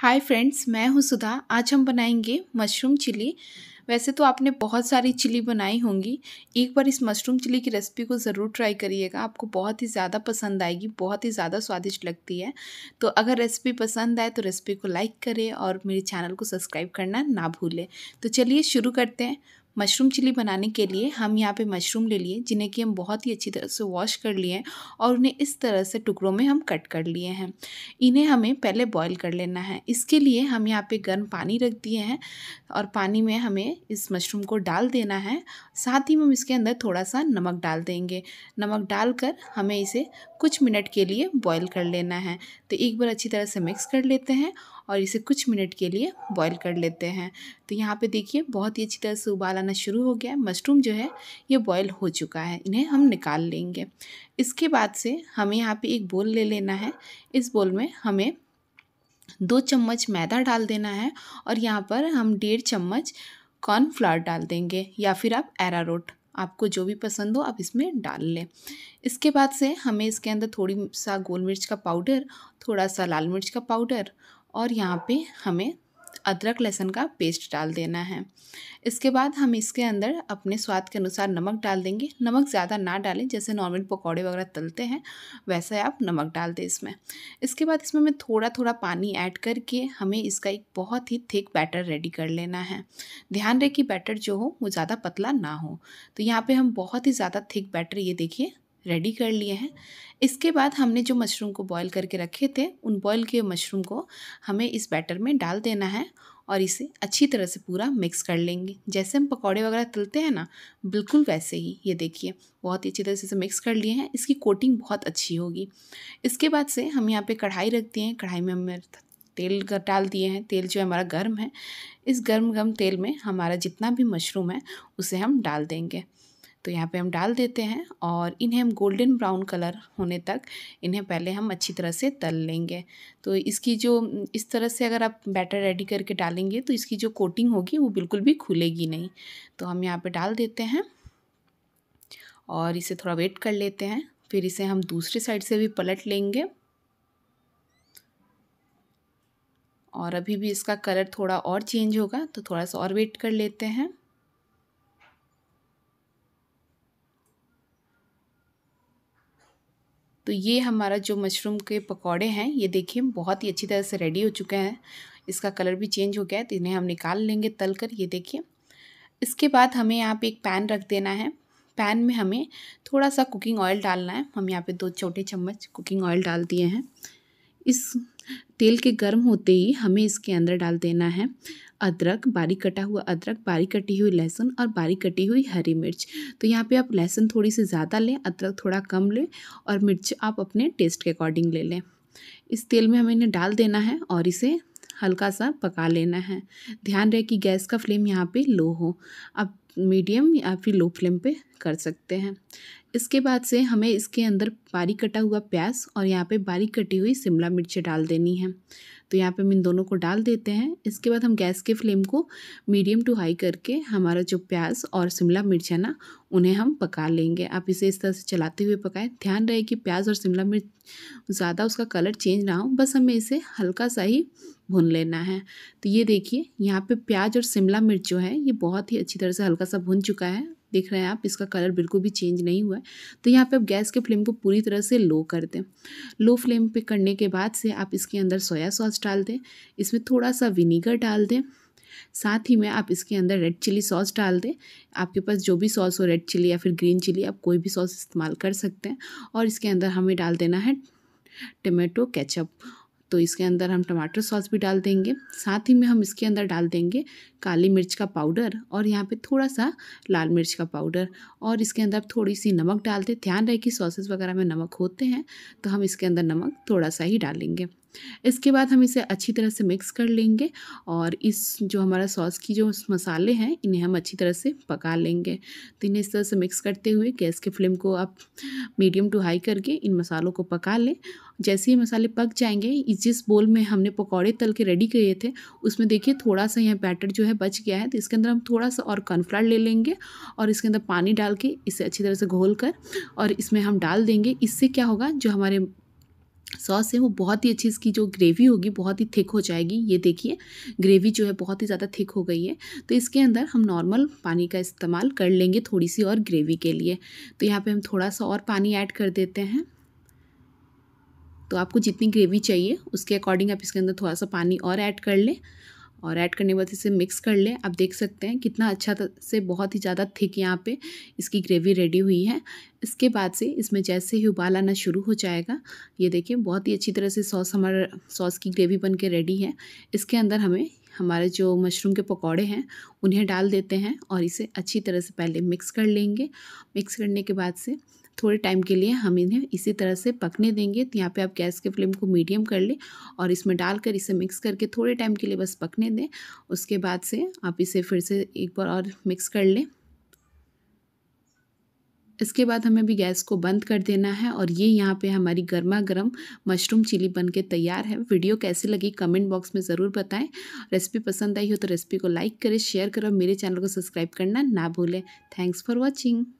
hi friends मैं हूं सुधा आज हम बनाएंगे मशरूम चिली वैसे तो आपने बहुत सारी चिली बनाई होंगी एक बार इस मशरूम चिली की रेसिपी को ज़रूर ट्राई करिएगा आपको बहुत ही ज़्यादा पसंद आएगी बहुत ही ज़्यादा स्वादिष्ट लगती है तो अगर रेसिपी पसंद आए तो रेसिपी को लाइक करें और मेरे चैनल को सब्सक्राइब करना ना भूलें तो चलिए शुरू करते हैं मशरूम चिली बनाने के लिए हम यहाँ पे मशरूम ले लिए जिन्हें कि हम बहुत ही अच्छी तरह से वॉश कर लिए हैं और उन्हें इस तरह से टुकड़ों में हम कट कर लिए हैं इन्हें हमें पहले बॉईल कर लेना है इसके लिए हम यहाँ पे गर्म पानी रख दिए हैं और पानी में हमें इस मशरूम को डाल देना है साथ ही हम इसके अंदर थोड़ा सा नमक डाल देंगे नमक डाल कर हमें इसे कुछ मिनट के लिए बॉयल कर लेना है तो एक बार अच्छी तरह से मिक्स कर लेते हैं और इसे कुछ मिनट के लिए बॉईल कर लेते हैं तो यहाँ पे देखिए बहुत ही अच्छी तरह से उबाल आना शुरू हो गया है मशरूम जो है ये बॉईल हो चुका है इन्हें हम निकाल लेंगे इसके बाद से हमें यहाँ पे एक बोल ले लेना है इस बोल में हमें दो चम्मच मैदा डाल देना है और यहाँ पर हम डेढ़ चम्मच कॉर्नफ्लावर डाल देंगे या फिर आप रोट आपको जो भी पसंद हो आप इसमें डाल लें इसके बाद से हमें इसके अंदर थोड़ी सा गोल मिर्च का पाउडर थोड़ा सा लाल मिर्च का पाउडर और यहाँ पे हमें अदरक लहसुन का पेस्ट डाल देना है इसके बाद हम इसके अंदर अपने स्वाद के अनुसार नमक डाल देंगे नमक ज़्यादा ना डालें जैसे नॉर्मल पकौड़े वगैरह तलते हैं वैसे आप नमक डाल दें इसमें इसके बाद इसमें हमें थोड़ा थोड़ा पानी ऐड करके हमें इसका एक बहुत ही थिक बैटर रेडी कर लेना है ध्यान रहे कि बैटर जो हो वो ज़्यादा पतला ना हो तो यहाँ पर हम बहुत ही ज़्यादा थिक बैटर ये देखिए रेडी कर लिए हैं इसके बाद हमने जो मशरूम को बॉईल करके रखे थे उन बॉईल किए मशरूम को हमें इस बैटर में डाल देना है और इसे अच्छी तरह से पूरा मिक्स कर लेंगे जैसे हम पकौड़े वगैरह तलते हैं ना बिल्कुल वैसे ही ये देखिए बहुत ही अच्छी तरह से इसे मिक्स कर लिए हैं इसकी कोटिंग बहुत अच्छी होगी इसके बाद से हम यहाँ पर कढ़ाई रख दिए हैं कढ़ाई में हमें तेल डाल दिए हैं तेल जो है हमारा गर्म है इस गर्म गर्म तेल में हमारा जितना भी मशरूम है उसे हम डाल देंगे तो यहाँ पे हम डाल देते हैं और इन्हें हम गोल्डन ब्राउन कलर होने तक इन्हें पहले हम अच्छी तरह से तल लेंगे तो इसकी जो इस तरह से अगर आप बैटर रेडी करके डालेंगे तो इसकी जो कोटिंग होगी वो बिल्कुल भी खुलेगी नहीं तो हम यहाँ पर डाल देते हैं और इसे थोड़ा वेट कर लेते हैं फिर इसे हम दूसरी साइड से भी पलट लेंगे और अभी भी इसका कलर थोड़ा और चेंज होगा तो थोड़ा सा और वेट कर लेते हैं तो ये हमारा जो मशरूम के पकौड़े हैं ये देखिए बहुत ही अच्छी तरह से रेडी हो चुके हैं इसका कलर भी चेंज हो गया है तो इन्हें हम निकाल लेंगे तल कर ये देखिए इसके बाद हमें यहाँ पे एक पैन रख देना है पैन में हमें थोड़ा सा कुकिंग ऑयल डालना है हम यहाँ पे दो छोटे चम्मच कुकिंग ऑयल डाल दिए हैं इस तेल के गर्म होते ही हमें इसके अंदर डाल देना है अदरक बारीक कटा हुआ अदरक बारीक कटी हुई लहसुन और बारीक कटी हुई हरी मिर्च तो यहाँ पे आप लहसुन थोड़ी सी ज़्यादा लें अदरक थोड़ा कम लें और मिर्च आप अपने टेस्ट के अकॉर्डिंग ले लें इस तेल में हमें इन्हें डाल देना है और इसे हल्का सा पका लेना है ध्यान रहे कि गैस का फ्लेम यहाँ पर लो हो अब मीडियम या फिर लो फ्लेम पर कर सकते हैं इसके बाद से हमें इसके अंदर बारीक कटा हुआ प्याज और यहाँ पे बारीक कटी हुई शिमला मिर्च डाल देनी है तो यहाँ पे हम इन दोनों को डाल देते हैं इसके बाद हम गैस के फ्लेम को मीडियम टू हाई करके हमारा जो प्याज और शिमला मिर्च है ना उन्हें हम पका लेंगे आप इसे इस तरह से चलाते हुए पकाएं ध्यान रहे कि प्याज और शिमला मिर्च ज़्यादा उसका कलर चेंज ना हो बस हमें इसे हल्का सा ही भुन लेना है तो ये देखिए यहाँ पर प्याज और शिमला मिर्च जो है ये बहुत ही अच्छी तरह से हल्का सा भुन चुका है देख रहे हैं आप इसका कलर बिल्कुल भी चेंज नहीं हुआ है तो यहाँ पे आप गैस के फ्लेम को पूरी तरह से लो कर दें लो फ्लेम पे करने के बाद से आप इसके अंदर सोया सॉस डाल दें इसमें थोड़ा सा विनीगर डाल दें साथ ही में आप इसके अंदर रेड चिली सॉस डाल दें आपके पास जो भी सॉस हो रेड चिली या फिर ग्रीन चिली आप कोई भी सॉस इस्तेमाल कर सकते हैं और इसके अंदर हमें डाल देना है टमेटो केचप तो इसके अंदर हम टमाटर सॉस भी डाल देंगे साथ ही में हम इसके अंदर डाल देंगे काली मिर्च का पाउडर और यहाँ पे थोड़ा सा लाल मिर्च का पाउडर और इसके अंदर थोड़ी सी नमक डालते ध्यान रहे कि सॉसेस वगैरह में नमक होते हैं तो हम इसके अंदर नमक थोड़ा सा ही डालेंगे इसके बाद हम इसे अच्छी तरह से मिक्स कर लेंगे और इस जो हमारा सॉस की जो मसाले हैं इन्हें हम अच्छी तरह से पका लेंगे तो इन्हें इस तरह से मिक्स करते हुए गैस के फ्लेम को आप मीडियम टू हाई करके इन मसालों को पका लें जैसे ही मसाले पक जाएंगे इस जिस बोल में हमने पकौड़े तल के रेडी किए थे उसमें देखिए थोड़ा सा यह बैटर जो है बच गया है तो इसके अंदर हम थोड़ा सा और कॉर्नफ्लावर ले लेंगे और इसके अंदर पानी डाल के इसे अच्छी तरह से घोल कर और इसमें हम डाल देंगे इससे क्या होगा जो हमारे सॉस है वो बहुत ही अच्छी इसकी जो ग्रेवी होगी बहुत ही थिक हो जाएगी ये देखिए ग्रेवी जो है बहुत ही ज़्यादा थिक हो गई है तो इसके अंदर हम नॉर्मल पानी का इस्तेमाल कर लेंगे थोड़ी सी और ग्रेवी के लिए तो यहाँ पे हम थोड़ा सा और पानी ऐड कर देते हैं तो आपको जितनी ग्रेवी चाहिए उसके अकॉर्डिंग आप इसके अंदर थोड़ा सा पानी और ऐड कर लें और ऐड करने के बाद इसे मिक्स कर लें आप देख सकते हैं कितना अच्छा से बहुत ही ज़्यादा थिक यहाँ पे इसकी ग्रेवी रेडी हुई है इसके बाद से इसमें जैसे ही उबाल आना शुरू हो जाएगा ये देखिए बहुत ही अच्छी तरह से सॉस हमारा सॉस की ग्रेवी बन के रेडी है इसके अंदर हमें हमारे जो मशरूम के पकौड़े हैं उन्हें डाल देते हैं और इसे अच्छी तरह से पहले मिक्स कर लेंगे मिक्स करने के बाद से थोड़े टाइम के लिए हम इन्हें इसी तरह से पकने देंगे तो यहाँ पे आप गैस के फ्लेम को मीडियम कर लें और इसमें डालकर इसे मिक्स करके थोड़े टाइम के लिए बस पकने दें उसके बाद से आप इसे फिर से एक बार और मिक्स कर लें इसके बाद हमें भी गैस को बंद कर देना है और ये यहाँ पे हमारी गर्मा गर्म मशरूम चिली बन के तैयार है वीडियो कैसी लगी कमेंट बॉक्स में ज़रूर बताएं रेसिपी पसंद आई हो तो रेसिपी को लाइक करें शेयर करें और मेरे चैनल को सब्सक्राइब करना ना भूलें थैंक्स फॉर वॉचिंग